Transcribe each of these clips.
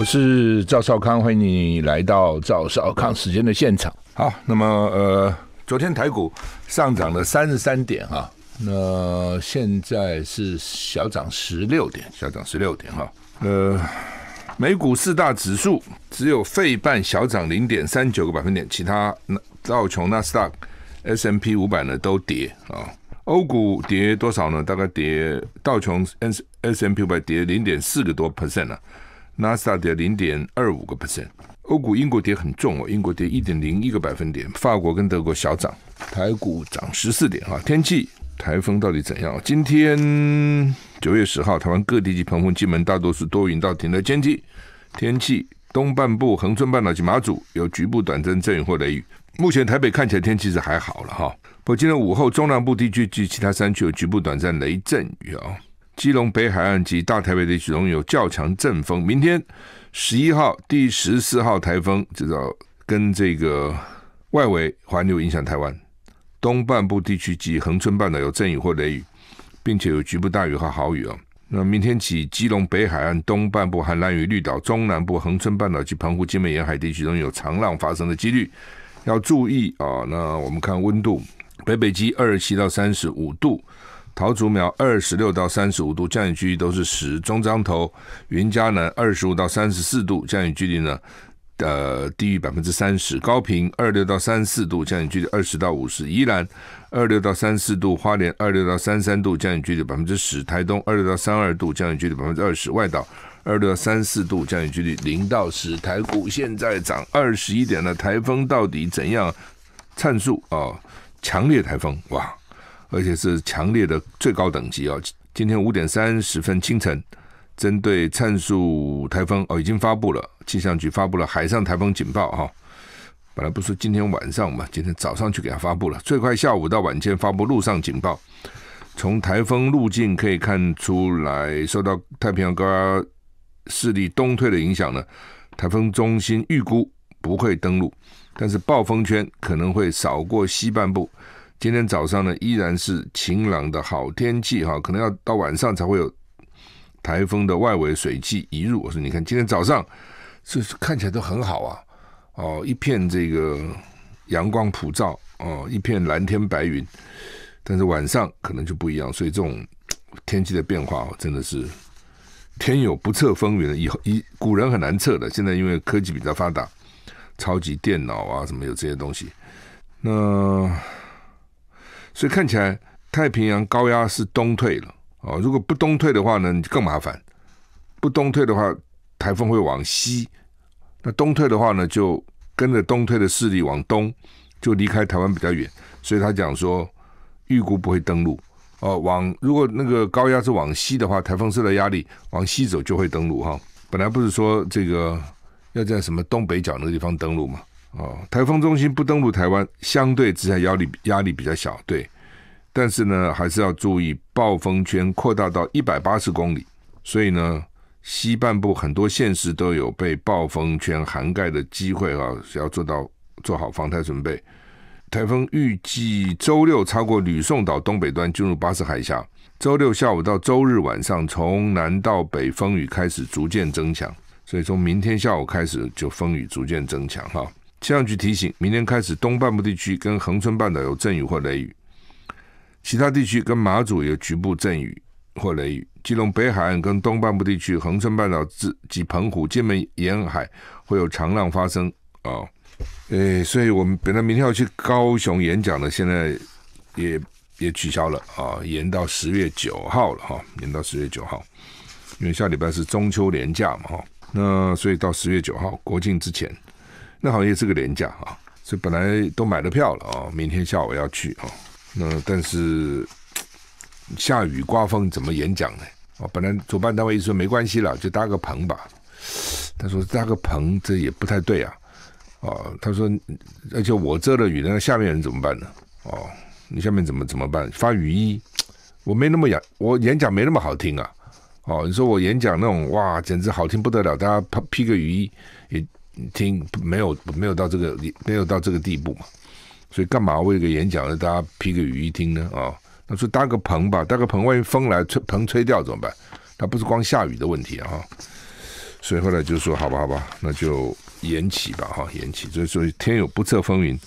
我是赵少康，欢迎你来到赵少康时间的现场。好，那么呃，昨天台股上涨了三十三点哈，那现在是小涨十六点，小涨十六点哈。呃，美股四大指数只有费半小涨零点三九个百分点，其他那道琼纳斯达克、S M P 五百呢都跌啊。欧股跌多少呢？大概跌道琼 S S M P 五百跌零点四个多 percent 啊。纳斯达跌零点二五个 percent。欧股英国跌很重哦，英国跌一点零一个百分点，法国跟德国小涨，台股涨十四点啊。天气，台风到底怎样？今天九月十号，台湾各地级澎湖、金门，大多是多云到晴的天气。天气东半部、恒春半岛及马祖有局部短暂阵雨或雷雨。目前台北看起来天气是还好了哈，不过今天午后中南部地区及其他山区有局部短暂雷阵雨啊。基隆北海岸及大台北地区中有较强阵风。明天十一号第十四号台风，至少跟这个外围环流影响台湾东半部地区及恒春半岛有阵雨或雷雨，并且有局部大雨和豪雨啊。那明天起，基隆北海岸东半部、台南与绿岛中南部、恒春半岛及澎湖金门沿海地区中有长浪发生的几率，要注意啊。那我们看温度，北北极二十七到三十五度。桃竹苗二十六到三十五度降雨几率都是十，中彰头、云嘉南二十五到三十四度降雨距离呢，呃低于百分之三十，高平二六到三四度降雨距离二十到五十，宜兰二六到三四度，花莲二六到三三度降雨距离百分之十，台东二六到三二度降雨距离百分之二十，外岛二六到三四度降雨距离零到十，台股现在涨二十一点了，台风到底怎样阐述啊？强烈台风哇！而且是强烈的最高等级啊！今天五点三十分清晨，针对灿数台风哦，已经发布了气象局发布了海上台风警报哈。本来不是今天晚上嘛，今天早上去给他发布了，最快下午到晚间发布陆上警报。从台风路径可以看出来，受到太平洋高压势力东退的影响呢，台风中心预估不会登陆，但是暴风圈可能会扫过西半部。今天早上呢，依然是晴朗的好天气哈，可能要到晚上才会有台风的外围水汽移入。我说，你看今天早上，是看起来都很好啊，哦，一片这个阳光普照，哦，一片蓝天白云。但是晚上可能就不一样，所以这种天气的变化真的是天有不测风云。以后以古人很难测的，现在因为科技比较发达，超级电脑啊，什么有这些东西，那。所以看起来太平洋高压是东退了哦，如果不东退的话呢，你就更麻烦。不东退的话，台风会往西；那东退的话呢，就跟着东退的势力往东，就离开台湾比较远。所以他讲说，预估不会登陆哦。往如果那个高压是往西的话，台风受到压力往西走就会登陆哈。本来不是说这个要在什么东北角那个地方登陆吗？哦，台风中心不登陆台湾，相对之下压力压力比较小，对。但是呢，还是要注意，暴风圈扩大到一百八十公里，所以呢，西半部很多县市都有被暴风圈涵盖的机会啊，是要做到做好防台准备。台风预计周六超过吕宋岛东北端，进入巴士海峡。周六下午到周日晚上，从南到北风雨开始逐渐增强，所以从明天下午开始就风雨逐渐增强哈。气象局提醒，明天开始，东半部地区跟恒春半岛有阵雨或雷雨；其他地区跟马祖有局部阵雨或雷雨。基隆北海岸跟东半部地区、恒春半岛至及澎湖、金门沿海会有长浪发生啊！诶，所以我们本来明天要去高雄演讲的，现在也也取消了啊，延到十月九号了哈，延到十月九号，因为下礼拜是中秋连假嘛哈，那所以到十月九号国庆之前。那好像也是个廉价啊，这本来都买了票了啊，明天下午要去啊。那但是下雨刮风怎么演讲呢？哦，本来主办单位说没关系了，就搭个棚吧。他说搭个棚这也不太对啊。哦，他说而且我遮了雨，那下面人怎么办呢？哦，你下面怎么怎么办？发雨衣？我没那么演，我演讲没那么好听啊。哦，你说我演讲那种哇，简直好听不得了，大家披披个雨衣也。听没有没有到这个没有到这个地步嘛，所以干嘛为个演讲让大家披个雨衣听呢？啊，那说搭个棚吧，搭个棚万一风来吹棚吹掉怎么办？它不是光下雨的问题啊。所以后来就说好吧好吧，那就延期吧哈，延期。所以所以天有不测风云，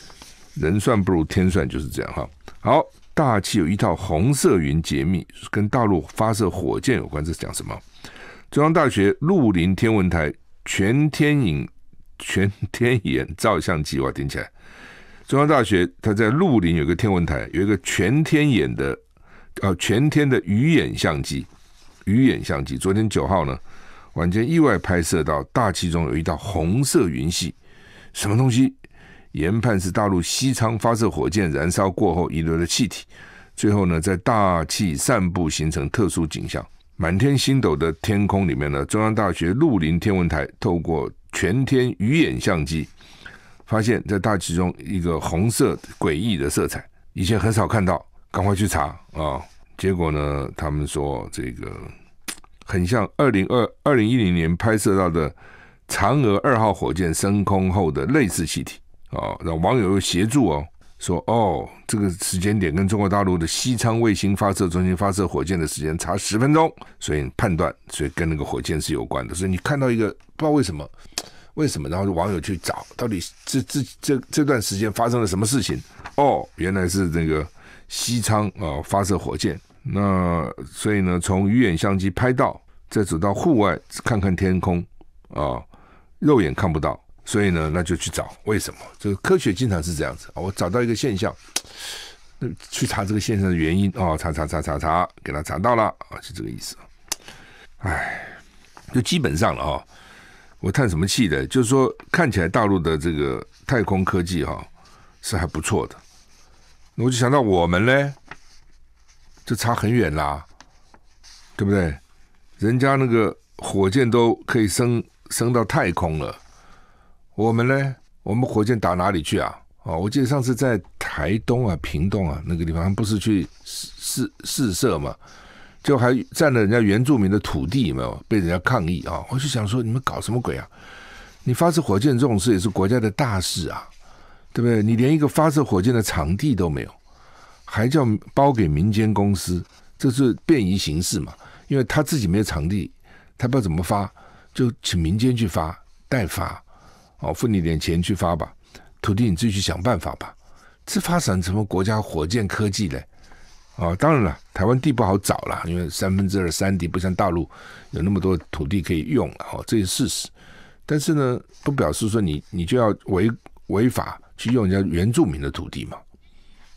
人算不如天算就是这样哈。好，大气有一套红色云解密，跟大陆发射火箭有关，这是讲什么？中央大学陆林天文台全天影。全天眼照相机，我听起来，中央大学它在鹿林有个天文台，有一个全天眼的，呃，全天的鱼眼相机，鱼眼相机。昨天九号呢，晚间意外拍摄到大气中有一道红色云系，什么东西研判是大陆西昌发射火箭燃烧过后遗留的气体，最后呢，在大气散布形成特殊景象。满天星斗的天空里面呢，中央大学鹿林天文台透过。全天鱼眼相机发现，在大气中一个红色诡异的色彩，以前很少看到，赶快去查啊！结果呢，他们说这个很像二零二二零一零年拍摄到的嫦娥二号火箭升空后的类似气体啊，让网友协助哦。说哦，这个时间点跟中国大陆的西昌卫星发射中心发射火箭的时间差十分钟，所以判断，所以跟那个火箭是有关的。所以你看到一个不知道为什么，为什么？然后网友去找，到底这这这这段时间发生了什么事情？哦，原来是那个西昌啊发射火箭，那所以呢，从鱼眼相机拍到，再走到户外看看天空啊，肉眼看不到。所以呢，那就去找。为什么？这个科学经常是这样子。我找到一个现象，去查这个现象的原因啊，查查查查查，给他查到了啊，是这个意思。唉，就基本上了啊。我叹什么气的？就是说，看起来大陆的这个太空科技哈是还不错的。那我就想到我们呢，就差很远啦，对不对？人家那个火箭都可以升升到太空了。我们呢？我们火箭打哪里去啊？哦，我记得上次在台东啊、屏东啊那个地方，不是去试试试射嘛，就还占了人家原住民的土地，没有被人家抗议啊！我就想说，你们搞什么鬼啊？你发射火箭这种事也是国家的大事啊，对不对？你连一个发射火箭的场地都没有，还叫包给民间公司，这是便宜行事嘛？因为他自己没有场地，他不知道怎么发，就请民间去发代发。哦，付你点钱去发吧，土地你自己去想办法吧。这发展什么国家火箭科技嘞？啊，当然了，台湾地不好找了，因为三分之二山地，不像大陆有那么多土地可以用。哦，这是事实。但是呢，不表示说你你就要违违法去用人家原住民的土地嘛？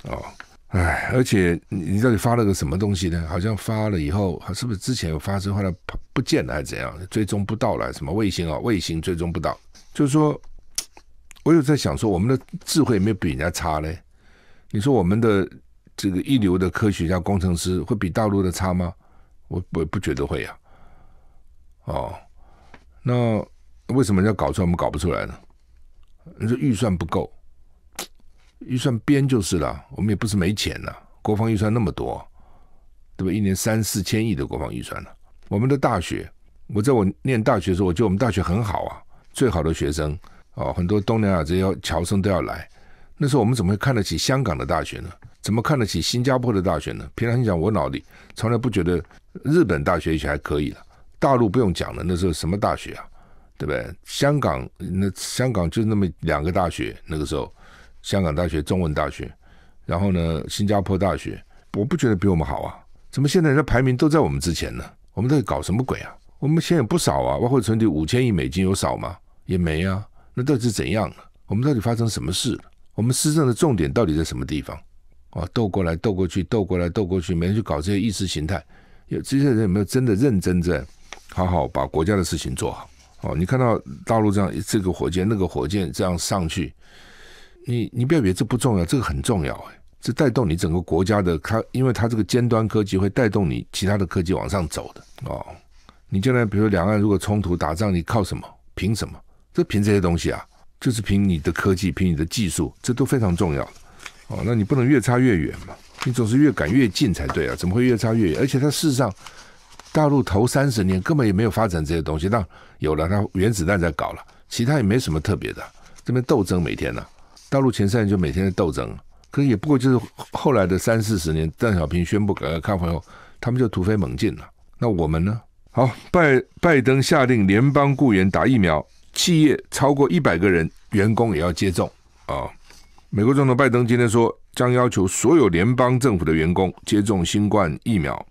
哦，哎，而且你你到底发了个什么东西呢？好像发了以后，是不是之前有发生，后来不见了还是怎样？追踪不到了，什么卫星啊，卫星追踪不到。就是说，我有在想，说我们的智慧有没有比人家差嘞？你说我们的这个一流的科学家、工程师会比大陆的差吗？我我不觉得会呀。哦，那为什么要搞出来？我们搞不出来呢？你说预算不够，预算编就是了。我们也不是没钱呐，国防预算那么多，对吧？一年三四千亿的国防预算呢。我们的大学，我在我念大学的时候，我觉得我们大学很好啊。最好的学生哦，很多东南亚这些侨生都要来。那时候我们怎么会看得起香港的大学呢？怎么看得起新加坡的大学呢？平常心讲，我脑里从来不觉得日本大学也许还可以了。大陆不用讲了，那时候什么大学啊，对不对？香港那香港就那么两个大学，那个时候香港大学、中文大学，然后呢，新加坡大学，我不觉得比我们好啊。怎么现在的排名都在我们之前呢？我们到底搞什么鬼啊？我们钱也不少啊，外汇存底五千亿美金有少吗？也没啊，那到底是怎样呢？我们到底发生什么事？我们施政的重点到底在什么地方？啊，斗过来，斗过去，斗过来，斗过去，没人去搞这些意识形态，有这些人有没有真的认真在好好把国家的事情做好？哦，你看到大陆这样，这个火箭，那个火箭这样上去，你你不要以为这不重要，这个很重要哎，这带动你整个国家的，它因为它这个尖端科技会带动你其他的科技往上走的哦。你将来比如说两岸如果冲突打仗，你靠什么？凭什么？这凭这些东西啊，就是凭你的科技，凭你的技术，这都非常重要。哦，那你不能越差越远嘛？你总是越赶越近才对啊！怎么会越差越远？而且它事实上，大陆头三十年根本也没有发展这些东西。那有了，它原子弹在搞了，其他也没什么特别的。这边斗争每天呢，大陆前三年就每天在斗争，可也不过就是后来的三四十年，邓小平宣布改革开放后，他们就突飞猛进了。那我们呢？好，拜拜登下令联邦雇员打疫苗。企业超过一百个人，员工也要接种啊！美国总统拜登今天说，将要求所有联邦政府的员工接种新冠疫苗。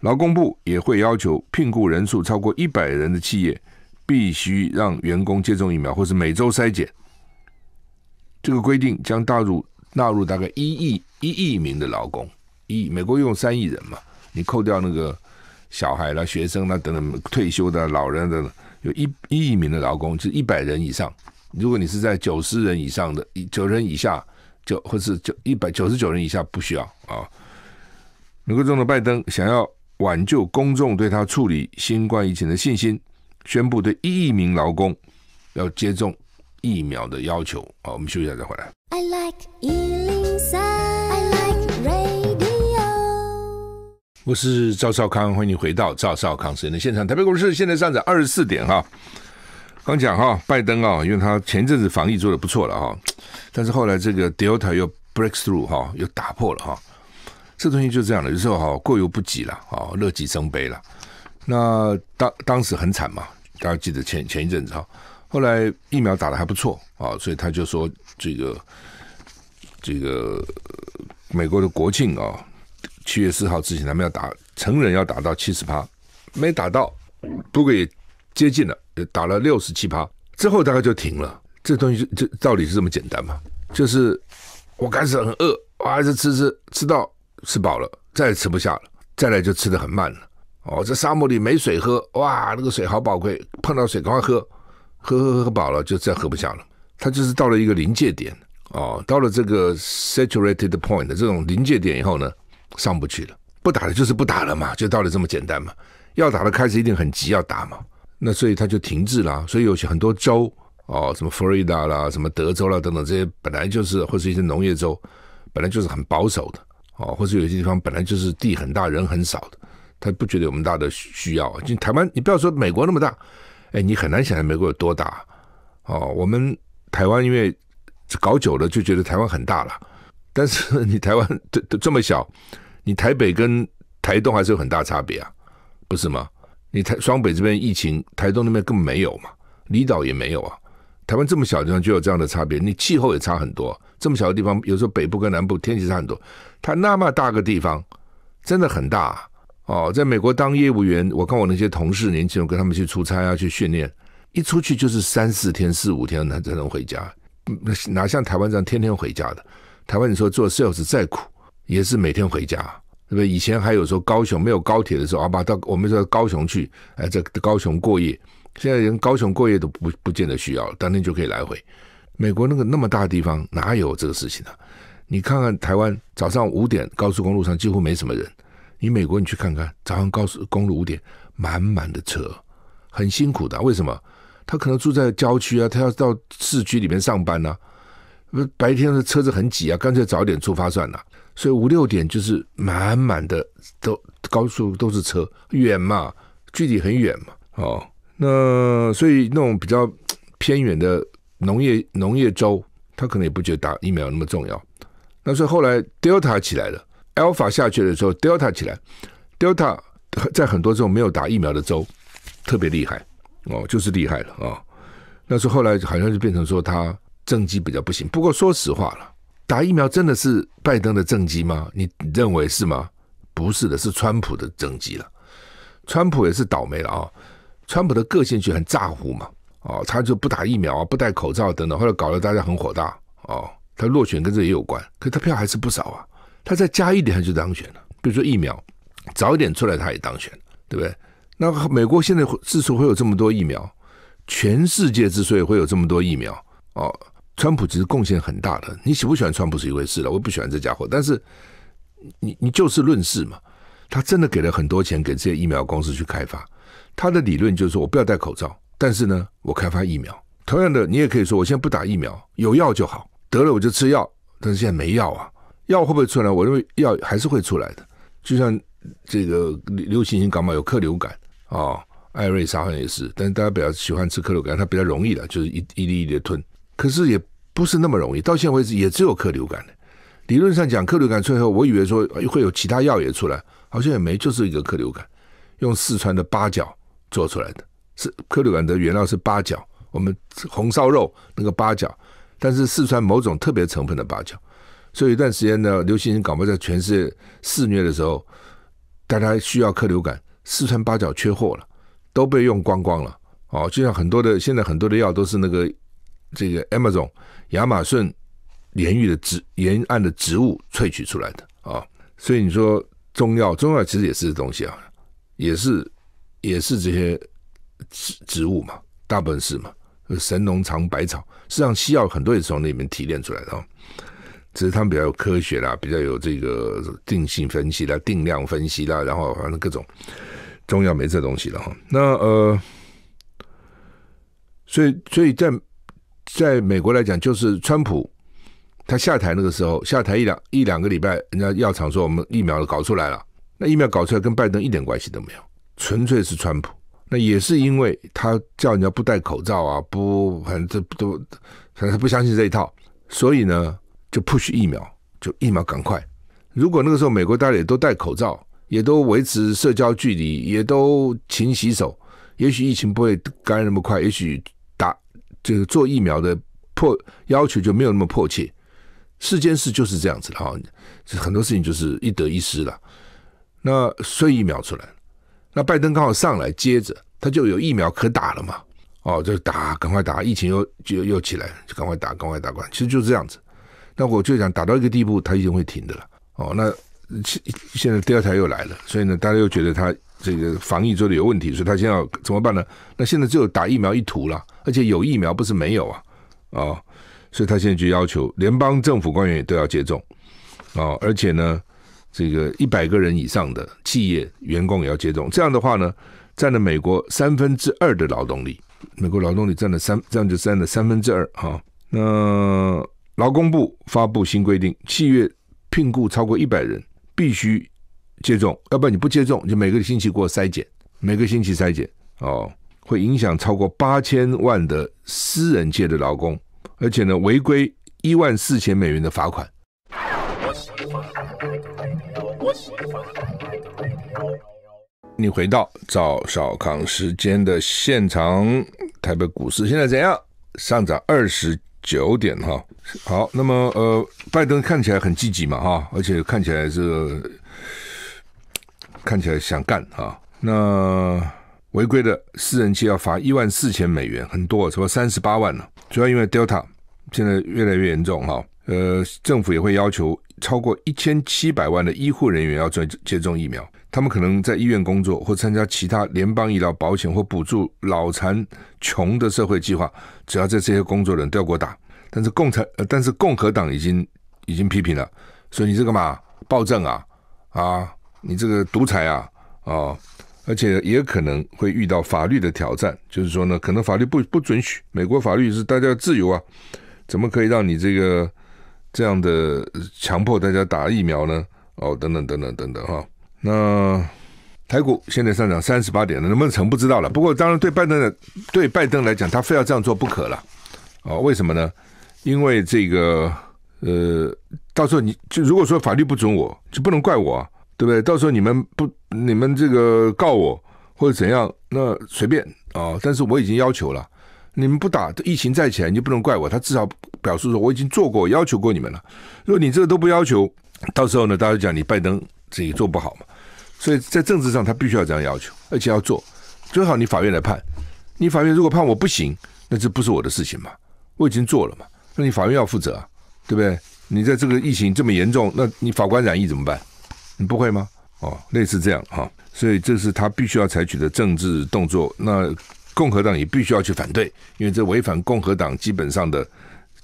劳工部也会要求聘雇人数超过一百人的企业，必须让员工接种疫苗，或是每周筛检。这个规定将纳入纳入大概一亿一亿名的劳工，一美国用三亿人嘛？你扣掉那个小孩啦、学生啦等等，退休的老人等等。有一一亿名的劳工，就一百人以上。如果你是在九十人以上的，一九人以下，就或是九一百九十九人以下，不需要啊。美国总统拜登想要挽救公众对他处理新冠疫情的信心，宣布对一亿名劳工要接种疫苗的要求。好，我们休息一下再回来。I like 我是赵少康，欢迎你回到赵少康间的现场。台北股市现在上涨二十四点哈。刚讲哈，拜登啊，因为他前一阵子防疫做的不错了哈，但是后来这个 Delta 又 b r e a k through 哈，又打破了哈。这东西就这样的，有时候哈过犹不及了啊，乐极生悲了。那当当时很惨嘛，大家记得前前一阵子哈，后来疫苗打的还不错啊，所以他就说这个这个美国的国庆啊。七月四号之前，他们要打成人，要打到七十趴，没打到，不过也接近了，打了六十七趴之后，大概就停了。这东西就就道理是这么简单嘛？就是我开始很饿，我还是吃吃吃到吃饱了，再也吃不下了，再来就吃的很慢了。哦，这沙漠里没水喝，哇，那个水好宝贵，碰到水赶快喝，喝喝喝喝饱了，就再喝不下了。它就是到了一个临界点，哦，到了这个 saturated point 的这种临界点以后呢？上不去了，不打了就是不打了嘛，就道理这么简单嘛。要打的开始一定很急要打嘛，那所以他就停滞了。所以有些很多州哦，什么佛罗里达啦，什么德州啦等等，这些本来就是或是一些农业州，本来就是很保守的哦，或者有些地方本来就是地很大人很少的，他不觉得有那么大的需要。啊。就台湾，你不要说美国那么大，哎，你很难想象美国有多大哦。我们台湾因为搞久了就觉得台湾很大了。但是你台湾这这么小，你台北跟台东还是有很大差别啊，不是吗？你台双北这边疫情，台东那边根本没有嘛，离岛也没有啊。台湾这么小地方就有这样的差别，你气候也差很多。这么小的地方，有时候北部跟南部天气差很多。它那么大个地方，真的很大哦。在美国当业务员，我看我那些同事，年轻人跟他们去出差啊，去训练，一出去就是三四天、四五天才能回家，哪像台湾这样天天回家的。台湾你说做 sales 再苦也是每天回家，对不？以前还有说高雄没有高铁的时候，啊，把到我们说高雄去，哎，在高雄过夜。现在连高雄过夜都不不见得需要，当天就可以来回。美国那个那么大地方，哪有这个事情呢？你看看台湾早上五点高速公路上几乎没什么人，你美国你去看看早上高速公路五点满满的车，很辛苦的。为什么？他可能住在郊区啊，他要到市区里面上班呢。白天的车子很挤啊，干脆早点出发算了。所以五六点就是满满的，都高速都是车，远嘛，距离很远嘛，哦，那所以那种比较偏远的农业农业州，他可能也不觉得打疫苗那么重要。那所以后来 Delta 起来了，Alpha 下去的时候，Delta 起来，Delta 在很多这种没有打疫苗的州特别厉害，哦，就是厉害了啊。那是后来好像就变成说他。政绩比较不行，不过说实话了，打疫苗真的是拜登的政绩吗？你认为是吗？不是的，是川普的政绩了。川普也是倒霉了啊！川普的个性就很咋呼嘛，哦，他就不打疫苗，啊，不戴口罩等等，后来搞得大家很火大哦。他落选跟这也有关，可他票还是不少啊。他再加一点他就当选了，比如说疫苗早一点出来他也当选，对不对？那美国现在之所以会有这么多疫苗，全世界之所以会有这么多疫苗哦。川普其实贡献很大的，你喜不喜欢川普是一回事了，我不喜欢这家伙。但是你你就事论事嘛，他真的给了很多钱给这些疫苗公司去开发。他的理论就是说我不要戴口罩，但是呢，我开发疫苗。同样的，你也可以说我现在不打疫苗，有药就好，得了我就吃药。但是现在没药啊，药会不会出来？我认为药还是会出来的。就像这个流行性感冒有克流感啊，艾瑞莎好像也是，但是大家比较喜欢吃克流感，它比较容易的，就是一一粒一粒的吞。可是也不是那么容易，到现在为止也只有克流感的。理论上讲，克流感出来后，我以为说会有其他药也出来，好像也没，就是一个克流感，用四川的八角做出来的。是克流感的原料是八角，我们红烧肉那个八角，但是四川某种特别成分的八角。所以一段时间呢，流行性感冒在全世界肆虐的时候，大家需要克流感，四川八角缺货了，都被用光光了。哦，就像很多的现在很多的药都是那个。这个 a m a z o n 亚马逊沿域的植沿岸的植物萃取出来的啊，所以你说中药，中药其实也是东西啊，也是也是这些植植物嘛，大部分是嘛，神农尝百草，实际上西药很多也是从那里面提炼出来的，只是他们比较有科学啦，比较有这个定性分析啦、定量分析啦，然后反正各种中药没这东西了哈。那呃，所以所以在。在美国来讲，就是川普他下台那个时候，下台一两一两个礼拜，人家药厂说我们疫苗都搞出来了，那疫苗搞出来跟拜登一点关系都没有，纯粹是川普。那也是因为他叫人家不戴口罩啊，不反正都反正不相信这一套，所以呢就 push 疫苗，就疫苗赶快。如果那个时候美国大家也都戴口罩，也都维持社交距离，也都勤洗手，也许疫情不会感染那么快，也许。这个做疫苗的迫要求就没有那么迫切，世间事就是这样子的哈，很多事情就是一得一失了。那以疫苗出来，那拜登刚好上来接着，他就有疫苗可打了嘛。哦，就打，赶快打，疫情又就又起来，就赶快打，赶快打，快。其实就是这样子。那我就想打到一个地步，他一定会停的了。哦，那现现在第二台又来了，所以呢，大家又觉得他。这个防疫做的有问题，所以他现在要怎么办呢？那现在只有打疫苗一途了，而且有疫苗不是没有啊，啊，所以他现在就要求联邦政府官员也都要接种，啊，而且呢，这个一百个人以上的企业员工也要接种。这样的话呢，占了美国三分之二的劳动力，美国劳动力占了三，这样就占了三分之二啊。那劳工部发布新规定，企业聘雇超过一百人必须。接种，要不然你不接种，就每个星期给我筛检，每个星期筛检哦，会影响超过八千万的私人界的劳工，而且呢，违规一万四千美元的罚款。你回到赵少康时间的现场，台北股市现在怎样？上涨二十九点哈。好，那么呃，拜登看起来很积极嘛哈，而且看起来是。看起来想干啊？那违规的私人机要罚一万四千美元，很多，什么三十八万了。主要因为 Delta 现在越来越严重哈。呃，政府也会要求超过一千七百万的医护人员要做接种疫苗。他们可能在医院工作或参加其他联邦医疗保险或补助老残穷的社会计划，只要在这些工作人都要给我打。但是共产，呃、但是共和党已经已经批评了，说你这个嘛暴政啊啊！你这个独裁啊，啊，而且也可能会遇到法律的挑战，就是说呢，可能法律不不准许。美国法律是大家自由啊，怎么可以让你这个这样的强迫大家打疫苗呢？哦，等等等等等等哈。那台股现在上涨三十八点，能不能成不知道了。不过，当然对拜登的对拜登来讲，他非要这样做不可了。哦，为什么呢？因为这个呃，到时候你就如果说法律不准，我就不能怪我。对不对？到时候你们不，你们这个告我或者怎样，那随便啊。但是我已经要求了，你们不打疫情再起你就不能怪我。他至少表述说我已经做过，要求过你们了。如果你这个都不要求，到时候呢，大家讲你拜登自己做不好嘛。所以在政治上，他必须要这样要求，而且要做最好。你法院来判，你法院如果判我不行，那这不是我的事情嘛？我已经做了嘛，那你法院要负责，对不对？你在这个疫情这么严重，那你法官染疫怎么办？你不会吗？哦，类似这样哈，所以这是他必须要采取的政治动作。那共和党也必须要去反对，因为这违反共和党基本上的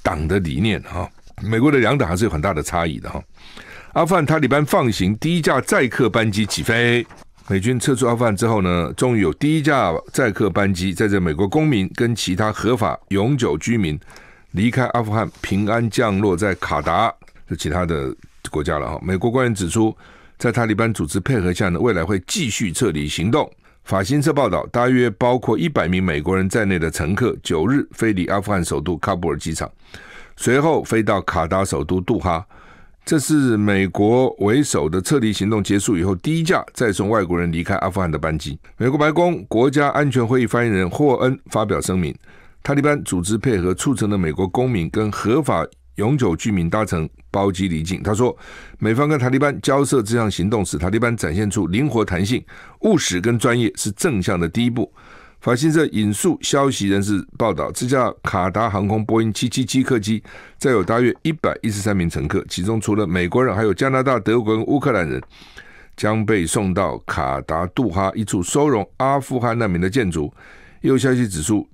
党的理念哈。美国的两党还是有很大的差异的哈。阿富汗塔利班放行第一架载客班机起飞，美军撤出阿富汗之后呢，终于有第一架载客班机载着美国公民跟其他合法永久居民离开阿富汗，平安降落在卡达是其他的国家了哈。美国官员指出。在塔利班组织配合下呢，未来会继续撤离行动。法新社报道，大约包括一百名美国人在内的乘客，九日飞离阿富汗首都喀布尔机场，随后飞到卡达首都杜哈。这是美国为首的撤离行动结束以后第一架再送外国人离开阿富汗的班机。美国白宫国家安全会议发言人霍恩发表声明，塔利班组织配合促成的美国公民跟合法。永久居民搭乘包机离境。他说，美方跟塔利班交涉这项行动时，塔利班展现出灵活、弹性、务实跟专业，是正向的第一步。法新社引述消息人士报道，这架卡达航空波音777客机载有大约113名乘客，其中除了美国人，还有加拿大、德国跟乌克兰人，将被送到卡达杜哈一处收容阿富汗难民的建筑。有消息指出，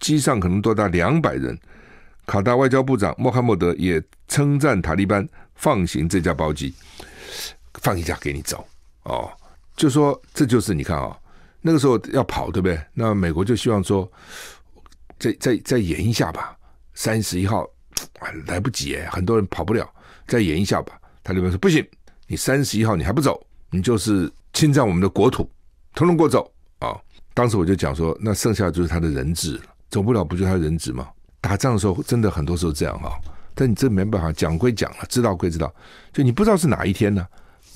机上可能多达200人。卡达外交部长穆罕默德也称赞塔利班放行这架包机，放一架给你走哦，就说这就是你看啊，那个时候要跑对不对？那美国就希望说，再再再延一下吧。三十一号来不及哎，很多人跑不了，再延一下吧。塔利班说不行，你三十一号你还不走，你就是侵占我们的国土，通通给我走啊！当时我就讲说，那剩下就是他的人质了，走不了不就他人质吗？打仗的时候，真的很多时候这样哈，但你这没办法，讲归讲了，知道归知道，就你不知道是哪一天呢，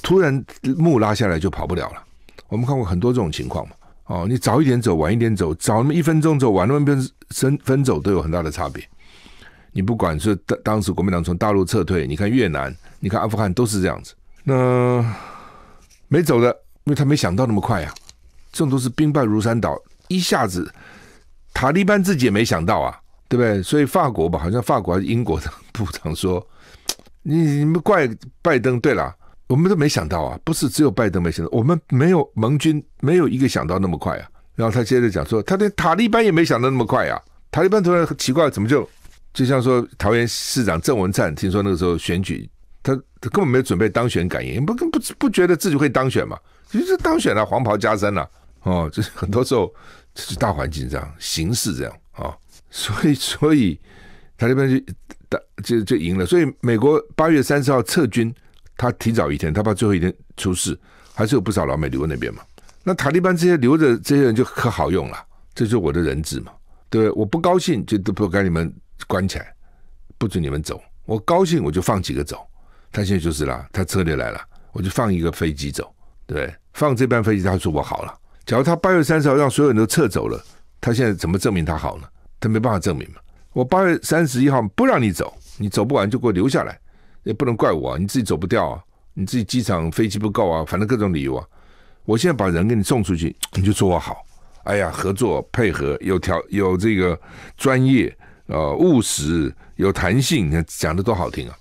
突然幕拉下来就跑不了了。我们看过很多这种情况嘛，哦，你早一点走，晚一点走，早那么一分钟走，晚那么分分走都有很大的差别。你不管是当当时国民党从大陆撤退，你看越南，你看阿富汗都是这样子。那没走的，因为他没想到那么快啊，这种都是兵败如山倒，一下子塔利班自己也没想到啊。对不对？所以法国吧，好像法国还是英国的部长说，你你们怪拜登。对了，我们都没想到啊，不是只有拜登没想到，我们没有盟军没有一个想到那么快啊。然后他接着讲说，他连塔利班也没想到那么快啊。塔利班突然很奇怪，怎么就就像说桃园市长郑文灿，听说那个时候选举，他他根本没有准备当选感言，不不不觉得自己会当选嘛？就是当选了黄袍加身了哦。就是很多时候，就是大环境这样，形势这样啊。所以，所以塔利班就打就就赢了。所以美国八月三十号撤军，他提早一天，他怕最后一天出事，还是有不少老美留在那边嘛。那塔利班这些留着这些人就可好用了，这就是我的人质嘛，对不对？我不高兴，就都不该你们关起来，不准你们走。我高兴，我就放几个走。他现在就是啦，他策略来了，我就放一个飞机走，对，放这班飞机，他说我好了。假如他八月三十号让所有人都撤走了，他现在怎么证明他好呢？他没办法证明嘛？我八月三十一号不让你走，你走不完就给我留下来，也不能怪我啊！你自己走不掉，啊，你自己机场飞机不够啊，反正各种理由啊。我现在把人给你送出去，你就说我好。哎呀，合作配合，有条有这个专业啊，务实，有弹性，你看讲的多好听啊！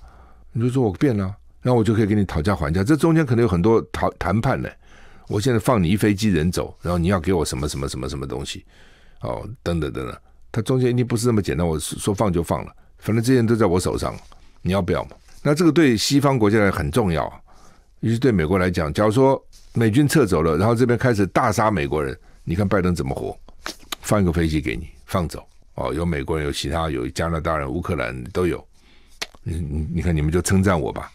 你就说我变了，那我就可以跟你讨价还价。这中间可能有很多讨谈判呢。我现在放你一飞机人走，然后你要给我什么什么什么什么东西，哦，等等等等。它中间一定不是那么简单，我说放就放了，反正这些都在我手上，你要不要嘛？那这个对西方国家来很重要，尤其对美国来讲，假如说美军撤走了，然后这边开始大杀美国人，你看拜登怎么活？放一个飞机给你，放走哦，有美国人，有其他，有加拿大人，乌克兰都有。你你你看，你们就称赞我吧，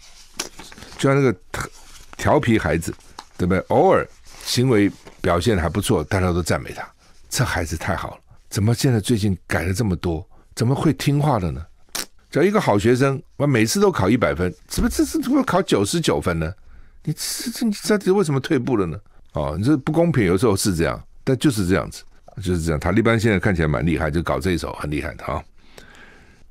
就像那个调皮孩子，对不对？偶尔行为表现还不错，大家都赞美他，这孩子太好了。怎么现在最近改了这么多？怎么会听话了呢？只要一个好学生，我每次都考一百分，怎么这次怎会考九十九分呢？你这这这到为什么退步了呢？哦，你这不公平，有时候是这样，但就是这样子，就是这样。塔利班现在看起来蛮厉害，就搞这一手很厉害的哈。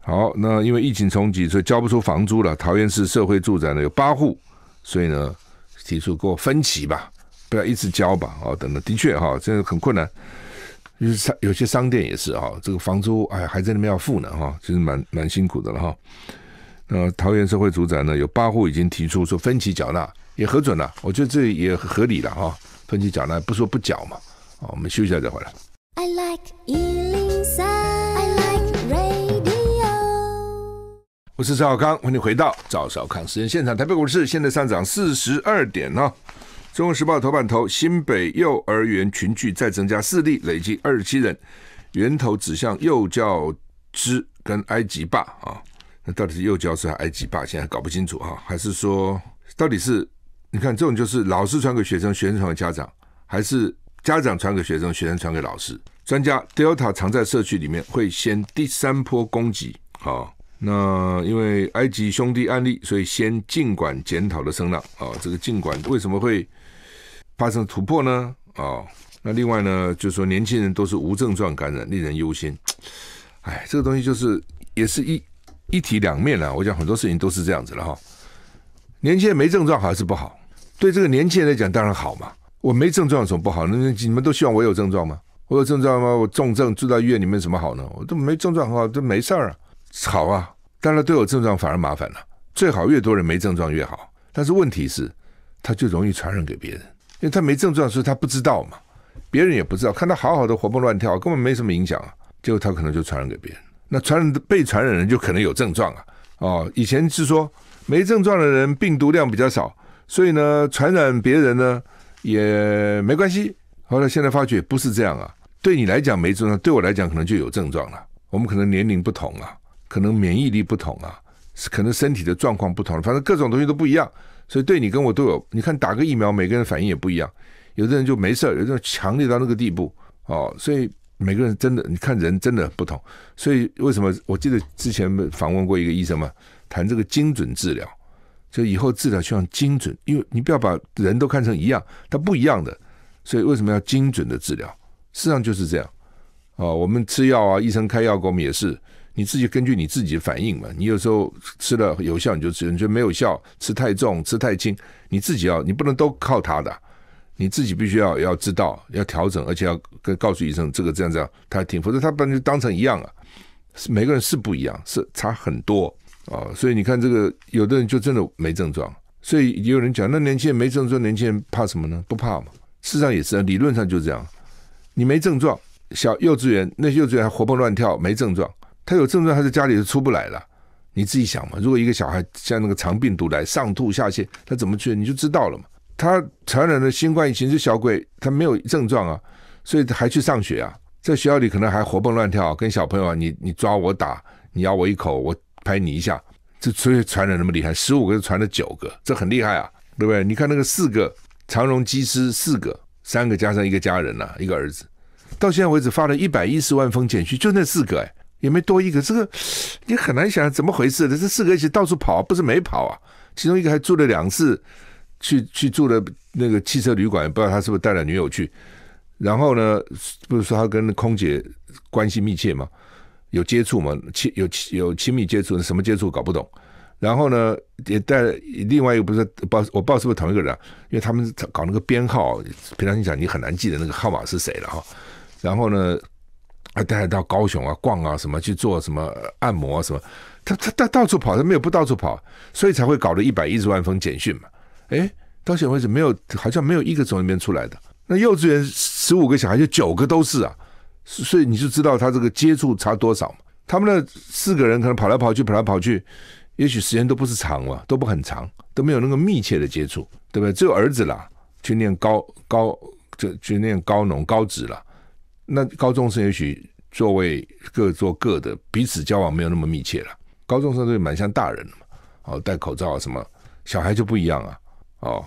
好，那因为疫情冲击，所以交不出房租了。桃园市社会住宅呢有八户，所以呢提出过分期吧，不要一直交吧。哦，等等，的确哈，这个很困难。就是商有些商店也是啊，这个房租哎还在那边要付呢哈，其实蛮蛮辛苦的了哈。那桃园社会主宅呢，有八户已经提出说分期缴纳，也核准了，我觉得这也合理了哈。分期缴纳不说不缴嘛，啊，我们休息一下再回来。I like i n s i I like radio。我是赵小康，欢迎回到赵小康时验现场。台北股市现在上涨四十二点呢。《中国时报》头版头，新北幼儿园群聚再增加四例，累计二十七人，源头指向幼教师跟埃及霸啊，那到底是幼教师还埃及霸？现在搞不清楚啊，还是说到底是？你看这种就是老师传给学生，学生传给家长，还是家长传给学生，学生传给老师？专家 Delta 常在社区里面会先第三波攻击，好，那因为埃及兄弟案例，所以先尽管检讨的声浪啊，这个尽管为什么会？发生突破呢？哦，那另外呢，就是说年轻人都是无症状感染，令人忧心。哎，这个东西就是也是一一体两面了。我讲很多事情都是这样子了哈。年轻人没症状还是不好，对这个年轻人来讲当然好嘛。我没症状有什么不好？那你们都希望我有症状吗？我有症状吗？我重症住到医院，里面什么好呢？我都没症状很好，都没事儿啊，好啊。当然，对我症状反而麻烦了。最好越多人没症状越好，但是问题是，它就容易传染给别人。因为他没症状，所以他不知道嘛，别人也不知道。看他好好的，活蹦乱跳，根本没什么影响啊。结果他可能就传染给别人，那传染被传染人就可能有症状啊。哦，以前是说没症状的人病毒量比较少，所以呢传染别人呢也没关系。后来现在发觉不是这样啊，对你来讲没症状，对我来讲可能就有症状了。我们可能年龄不同啊，可能免疫力不同啊，可能身体的状况不同，反正各种东西都不一样。所以对你跟我都有，你看打个疫苗，每个人反应也不一样，有的人就没事有的人强烈到那个地步，哦，所以每个人真的，你看人真的不同，所以为什么？我记得之前访问过一个医生嘛，谈这个精准治疗，就以后治疗需要精准，因为你不要把人都看成一样，他不一样的，所以为什么要精准的治疗？事实上就是这样，哦，我们吃药啊，医生开药给我们也是。你自己根据你自己的反应嘛，你有时候吃了有效你就吃，觉得没有效吃太重吃太轻，你自己要你不能都靠他的，你自己必须要要知道要调整，而且要跟告诉医生这个这样这样，他听，否则他把你就当成一样了。是每个人是不一样，是差很多啊。所以你看这个，有的人就真的没症状，所以有人讲那年轻人没症状，年轻人怕什么呢？不怕嘛。事实上也是，理论上就这样。你没症状，小幼稚园那幼稚园还活蹦乱跳，没症状。他有症状，他在家里就出不来了。你自己想嘛，如果一个小孩像那个肠病毒来上吐下泻，他怎么去？你就知道了嘛。他传染的新冠疫情这小鬼，他没有症状啊，所以还去上学啊，在学校里可能还活蹦乱跳，跟小朋友啊，你你抓我打，你咬我一口，我拍你一下，这所以传染那么厉害，十五个传了九个，这很厉害啊，对不对？你看那个四个长隆机师四个，三个加上一个家人呐，一个儿子，到现在为止发了一百一十万封简讯，就那四个哎。也没多一个，这个你很难想怎么回事的。这四个一起到处跑，不是没跑啊。其中一个还住了两次，去去住了那个汽车旅馆，不知道他是不是带了女友去。然后呢，不是说他跟空姐关系密切吗？有接触吗？亲有有亲密接触，什么接触搞不懂。然后呢，也带另外一个不是报我报是不是同一个人？因为他们搞那个编号，平常你讲你很难记得那个号码是谁了哈。然后呢？啊，带他到高雄啊逛啊什么，去做什么按摩什么，他他他到处跑，他没有不到处跑，所以才会搞了一百一十万封简讯嘛。哎，到现在为止没有，好像没有一个从那边出来的。那幼稚园十五个小孩，就九个都是啊，所以你就知道他这个接触差多少嘛。他们的四个人可能跑来跑去，跑来跑去，也许时间都不是长了，都不很长，都没有那个密切的接触，对不对？只有儿子啦，去念高高，就去念高农高职了。那高中生也许作位各做各的，彼此交往没有那么密切了。高中生都蛮像大人了嘛，哦，戴口罩啊什么，小孩就不一样啊，哦，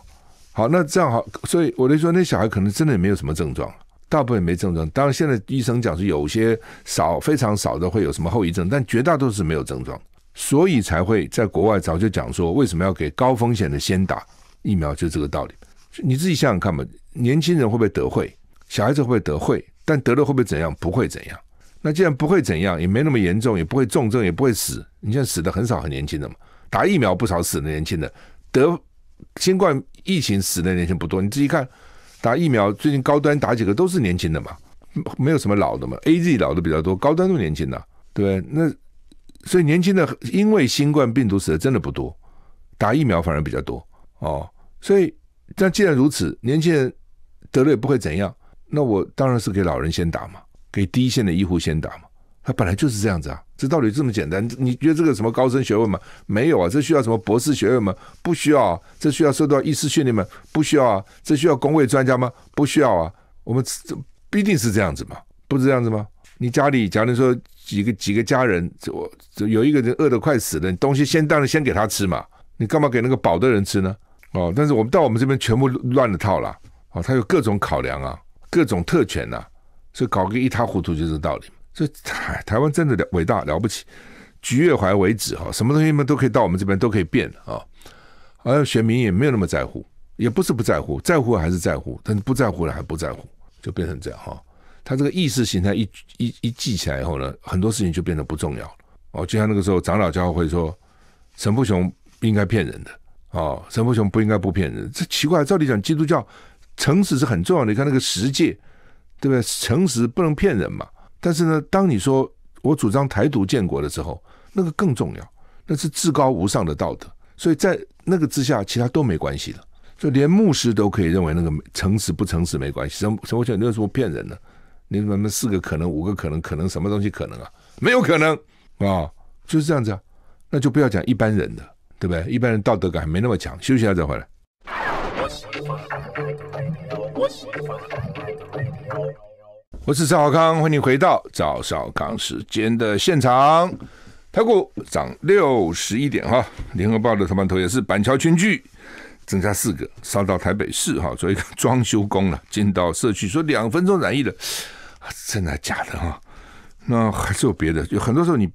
好，那这样好，所以我就说，那小孩可能真的也没有什么症状，大部分没症状。当然，现在医生讲是有些少，非常少的会有什么后遗症，但绝大多数是没有症状，所以才会在国外早就讲说，为什么要给高风险的先打疫苗，就这个道理。你自己想想看嘛，年轻人会不会得会，小孩子会不会得会？但得了会不会怎样？不会怎样。那既然不会怎样，也没那么严重，也不会重症，也不会死。你现在死的很少，很年轻的嘛。打疫苗不少死的年轻的，得新冠疫情死的年轻不多。你自己看，打疫苗最近高端打几个都是年轻的嘛，没有什么老的嘛。A Z 老的比较多，高端都年轻的，对不对？那所以年轻的因为新冠病毒死的真的不多，打疫苗反而比较多哦。所以那既然如此，年轻人得了也不会怎样。那我当然是给老人先打嘛，给第一线的医护先打嘛，他本来就是这样子啊，这道理这么简单，你觉得这个什么高深学问吗？没有啊，这需要什么博士学位吗？不需要啊，这需要受到医师训练吗？不需要啊，这需要公卫专家吗？不需要啊，我们这必定是这样子嘛，不是这样子吗？你家里假如说几个几个家人，我有一个人饿得快死了，你东西先当然先给他吃嘛，你干嘛给那个饱的人吃呢？哦，但是我们到我们这边全部乱了套了啊，他有各种考量啊。各种特权呐，所以搞个一塌糊涂就是道理。这台台湾真的了伟大了不起，举月怀为止哈，什么东西们都可以到我们这边都可以变啊。而选民也没有那么在乎，也不是不在乎，在乎还是在乎，但是不在乎的还不在乎，就变成这样哈。他这个意识形态一一一记起来以后呢，很多事情就变得不重要了。哦，就像那个时候长老教会说，陈富雄应该骗人的哦，陈富雄不应该不骗人，这奇怪，照理讲基督教。诚实是很重要的，你看那个实界，对不对？诚实不能骗人嘛。但是呢，当你说我主张台独建国的时候，那个更重要，那是至高无上的道德。所以在那个之下，其他都没关系的。就连牧师都可以认为那个诚实不诚实没关系，什么什么钱有什么骗人呢？你怎么四个可能，五个可能，可能什么东西可能啊？没有可能啊，就是这样子。啊。那就不要讲一般人的，对不对？一般人道德感没那么强。休息一下再回来。我是赵少康，欢迎回到赵少康时间的现场。台股涨六十一点哈，联合报的头版头也是板桥群聚增加四个，烧到台北市哈，做一个 装修工了，进到社区说两分钟染疫了，真的假的哈？那还是有别的，有很多时候你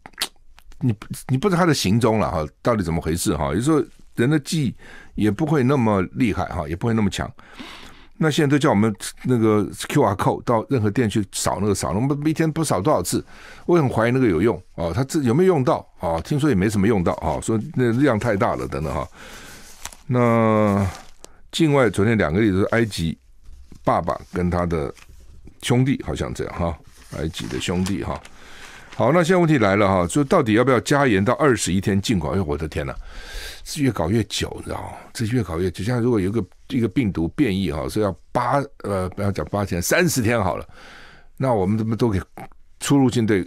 你你不知道他的行踪了哈，到底怎么回事哈？有时候。人的记忆也不会那么厉害哈，也不会那么强。那现在都叫我们那个 Q R code 到任何店去扫那个扫，我们一天不扫多少次？我很怀疑那个有用哦，他这有没有用到啊？听说也没什么用到啊，说那量太大了等等哈。那境外昨天两个例子，埃及爸爸跟他的兄弟好像这样哈，埃及的兄弟哈。好，那现在问题来了哈，说到底要不要加盐到二十一天尽管哎呦，我的天呐！是越搞越久，你知道吗？这越搞越久，像如果有一个一个病毒变异哈，说要八呃不要讲八天，三十天好了，那我们怎么都给出入境队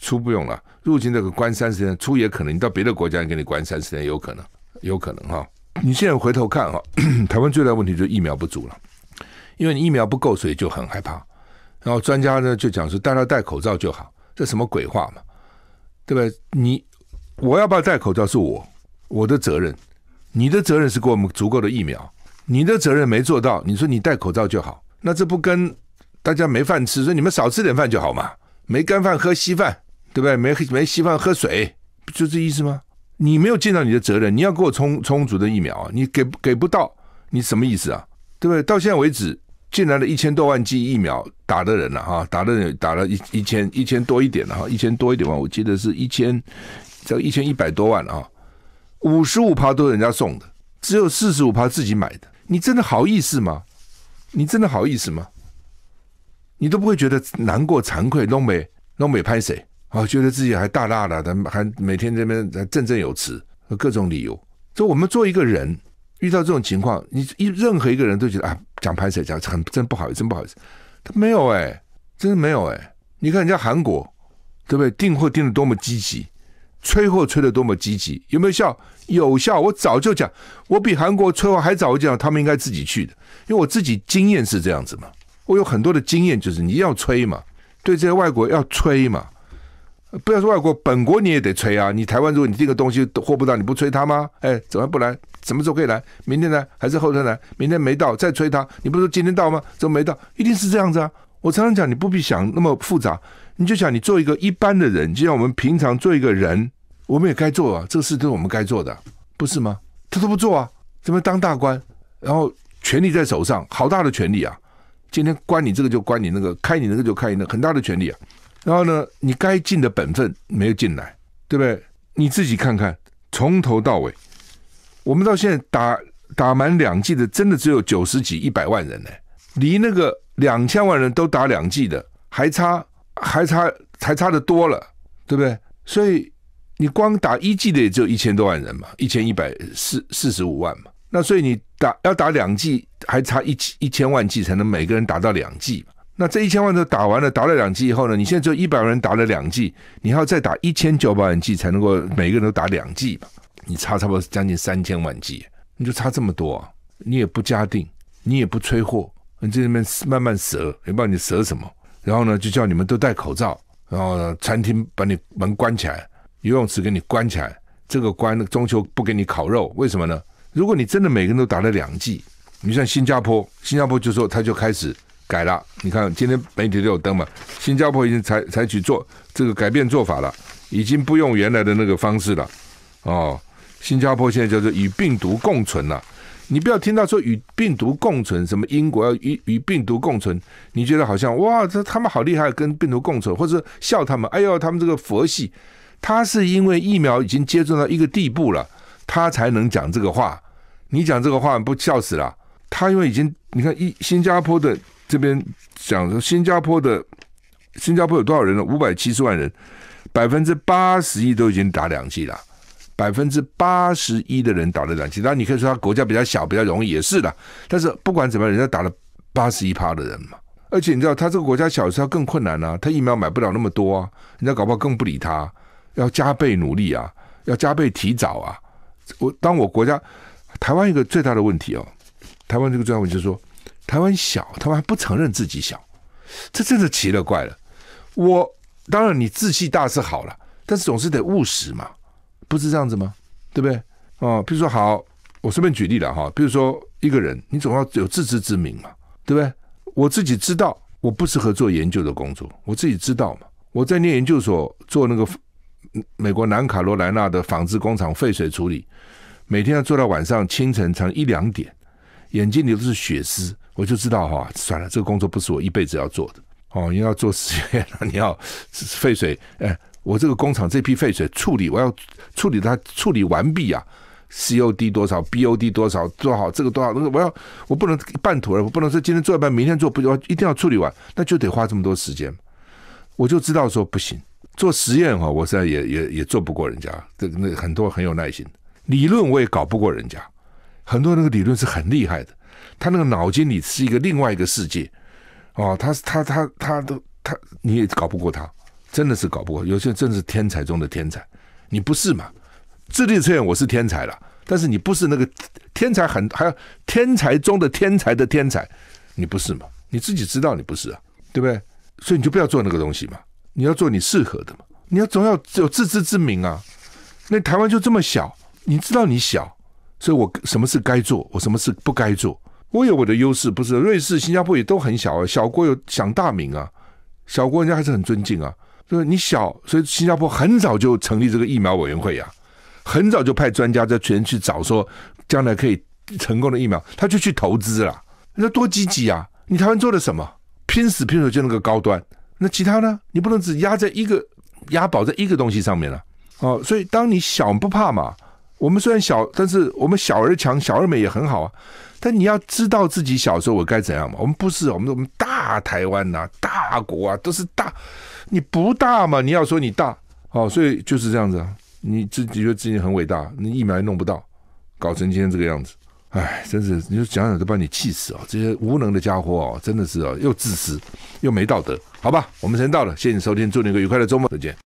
出不用了，入境这个关三十天，出也可能，你到别的国家给你关三十天，有可能，有可能哈。你现在回头看哈，台湾最大问题就是疫苗不足了，因为你疫苗不够，所以就很害怕。然后专家呢就讲说，大家戴口罩就好，这什么鬼话嘛，对吧？你我要不要戴口罩是我。我的责任，你的责任是给我们足够的疫苗。你的责任没做到，你说你戴口罩就好，那这不跟大家没饭吃，说你们少吃点饭就好嘛？没干饭喝稀饭，对不对？没没稀饭喝水，不就这意思吗？你没有尽到你的责任，你要给我充充足的疫苗，你给给不到，你什么意思啊？对不对？到现在为止，进来了一千多万剂疫苗，打的人了哈，打的人打了一一千一千多一点了哈，一千多一点吧，我记得是一千，这要一千一百多万啊。五十五趴都是人家送的，只有四十五趴自己买的。你真的好意思吗？你真的好意思吗？你都不会觉得难过、惭愧？东北东北拍谁啊？觉得自己还大大的，还每天这边还振振有词，各种理由。就我们做一个人，遇到这种情况，你一任何一个人都觉得啊，讲拍谁讲很真不好意思，真不好意思。他没有哎，真的没有哎。你看人家韩国，对不对？订货订的多么积极。催货催的多么积极，有没有效？有效。我早就讲，我比韩国催货还早讲，他们应该自己去的，因为我自己经验是这样子嘛。我有很多的经验，就是你要催嘛，对这些外国要催嘛，不要说外国，本国你也得催啊。你台湾，如果你这个东西货不到，你不催他吗？哎，怎么不来？什么时候可以来？明天来还是后天来？明天没到，再催他。你不是说今天到吗？怎么没到？一定是这样子啊。我常常讲，你不必想那么复杂。你就想你做一个一般的人，就像我们平常做一个人，我们也该做啊，这个事都是我们该做的，不是吗？他都不做啊，怎么当大官？然后权力在手上，好大的权力啊！今天关你这个就关你那个，开你那个就开你那，很大的权力啊！然后呢，你该尽的本分没有进来，对不对？你自己看看，从头到尾，我们到现在打打满两季的，真的只有九十几一百万人呢，离那个两千万人都打两季的还差。还差，还差的多了，对不对？所以你光打一剂的也只有一千多万人嘛，一千一百四四十五万嘛。那所以你打要打两剂，还差一一千万剂才能每个人打到两剂嘛。那这一千万都打完了，打了两剂以后呢，你现在只有一百万人打了两剂，你还要再打一千九百万季剂才能够每个人都打两剂吧？你差差不多将近三千万剂，你就差这么多，啊，你也不加定，你也不催货，你这那边慢慢折，也不知道你折什么。然后呢，就叫你们都戴口罩，然后餐厅把你门关起来，游泳池给你关起来。这个关中秋不给你烤肉，为什么呢？如果你真的每个人都打了两剂，你像新加坡，新加坡就说他就开始改了。你看今天媒体都有登嘛，新加坡已经采采取做这个改变做法了，已经不用原来的那个方式了。哦，新加坡现在叫做与病毒共存了。你不要听到说与病毒共存，什么英国要与与病毒共存，你觉得好像哇，这他们好厉害，跟病毒共存，或者笑他们，哎呦，他们这个佛系，他是因为疫苗已经接种到一个地步了，他才能讲这个话。你讲这个话不笑死了？他因为已经你看，一新加坡的这边讲说，新加坡的新加坡有多少人呢？五百七十万人，百分之八十亿都已经打两剂了。百分之八十一的人打了两剂，当然你可以说他国家比较小，比较容易也是的。但是不管怎么样，人家打了八十一趴的人嘛。而且你知道他这个国家小是要更困难啊，他疫苗买不了那么多啊，人家搞不好更不理他，要加倍努力啊，要加倍提早啊。我当我国家台湾一个最大的问题哦，台湾这个最大问题就是说台湾小，台湾不承认自己小，这真是奇了怪了。我当然你志气大是好了，但是总是得务实嘛。不是这样子吗？对不对？哦，比如说好，我随便举例了哈。比如说一个人，你总要有自知之明嘛，对不对？我自己知道我不适合做研究的工作，我自己知道嘛。我在念研究所做那个美国南卡罗来纳的纺织工厂废水处理，每天要做到晚上清晨长一两点，眼睛里都是血丝，我就知道哈，算了，这个工作不是我一辈子要做的。哦，你要做实验，你要废水哎。我这个工厂这批废水处理，我要处理它处理完毕啊，COD 多少，BOD 多少，多少这个多少那个我要我不能半途而废，不能说今天做一半，明天做不，要一定要处理完，那就得花这么多时间。我就知道说不行，做实验哈，我现在也也也做不过人家，这个那很多很有耐心，理论我也搞不过人家，很多那个理论是很厉害的，他那个脑筋里是一个另外一个世界，哦，他他他他都他你也搞不过他。真的是搞不过，有些真是天才中的天才，你不是嘛？智力测验我是天才了，但是你不是那个天才，很还有天才中的天才的天才，你不是嘛？你自己知道你不是啊，对不对？所以你就不要做那个东西嘛，你要做你适合的嘛，你要总要有自知之明啊。那台湾就这么小，你知道你小，所以我什么事该做，我什么事不该做，我有我的优势。不是瑞士、新加坡也都很小啊，小国有享大名啊，小国人家还是很尊敬啊。就是你小，所以新加坡很早就成立这个疫苗委员会呀，很早就派专家在全去找说将来可以成功的疫苗，他就去投资了。那多积极啊！你台湾做了什么？拼死拼活就那个高端，那其他呢？你不能只压在一个压宝在一个东西上面了哦。所以当你小不怕嘛，我们虽然小，但是我们小而强，小而美也很好啊。但你要知道自己小时候我该怎样嘛。我们不是我们我们大台湾呐，大国啊，都是大。你不大嘛？你要说你大哦，所以就是这样子啊。你自己觉得自己很伟大，你疫苗还弄不到，搞成今天这个样子，哎，真是你就想想都把你气死哦。这些无能的家伙哦，真的是哦，又自私又没道德，好吧？我们时间到了，谢谢你收听，祝你一个愉快的周末，再见。